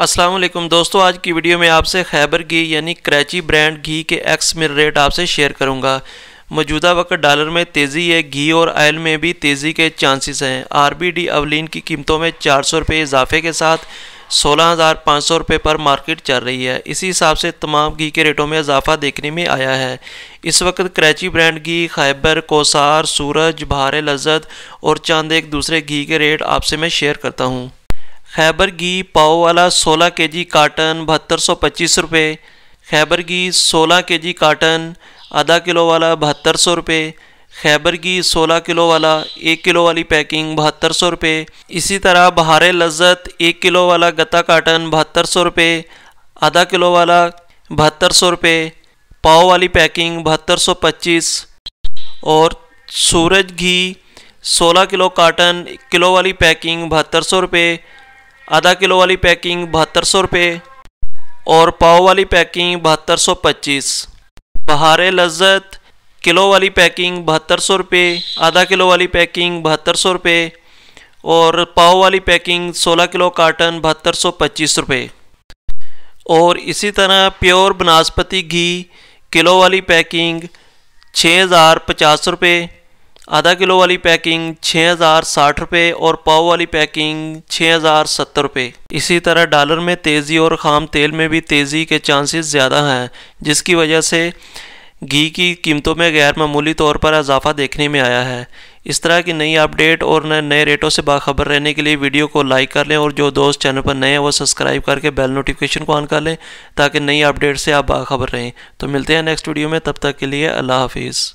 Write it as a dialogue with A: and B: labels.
A: असलम दोस्तों आज की वीडियो में आपसे खैबर घी यानी कराची ब्रांड घी के एक्स मिल रेट आपसे शेयर करूंगा मौजूदा वक्त डॉलर में तेज़ी है घी और आयल में भी तेज़ी के चांसेस हैं आरबीडी अवलिन की कीमतों में चार सौ रुपये इजाफे के साथ सोलह हज़ार पाँच सौ रुपये पर मार्केट चल रही है इसी हिसाब से तमाम घी के रेटों में इजाफा देखने में आया है इस वक्त कराची ब्रांड घी खैबर कोसार सूरज बहार लज्जत और चांद एक दूसरे घी के रेट आपसे मैं शेयर करता हूँ खैबर घी पाओ वाला सोलह के जी काटन बहत्तर सौ पच्चीस रुपये खैबर घी सोलह के जी काटन आधा किलो वाला बहत्तर सौ रुपये खैबर घी सोलह किलो वाला एक किलो वाली पैकिंग बहत्तर सौ रुपये इसी तरह बहार लज्जत एक किलो वाला गत्ता काटन बहत्तर सौ रुपये आधा किलो वाला बहत्तर सौ रुपये पाओ वाली पैकिंग बहत्तर सौ पच्चीस और सूरज घी सोलह किलो काटन किलो वाली पैकिंग बहत्तर सौ रुपये आधा किलो वाली पैकिंग बहत्तर सौ रुपये और पाव वाली पैकिंग बहत्तर सौ पच्चीस बहार लज्जत किलो वाली पैकिंग बहत्तर सौ रुपये आधा किलो वाली पैकिंग बहत्तर सौ रुपये और पाव वाली पैकिंग सोलह किलो कार्टन बहत्तर सौ पच्चीस रुपये और इसी तरह प्योर बनास्पति घी किलो वाली पैकिंग छः हज़ार पचास रुपये आधा किलो वाली पैकिंग छः हज़ार साठ रुपये और पाव वाली पैकिंग छः हज़ार सत्तर रुपये इसी तरह डॉलर में तेज़ी और खाम तेल में भी तेज़ी के चांसेस ज़्यादा हैं जिसकी वजह से घी की कीमतों में गैर मामूली तौर पर इजाफा देखने में आया है इस तरह की नई अपडेट और नए रेटों से बाखबर रहने के लिए वीडियो को लाइक कर लें और जो दोस्त चैनल पर नए हैं वो सब्सक्राइब करके बेल नोटिफिकेशन को ऑन कर लें ताकि नई अपडेट से आप बाखबर रहें तो मिलते हैं नेक्स्ट वीडियो में तब तक के लिए अल्लाह हाफिज़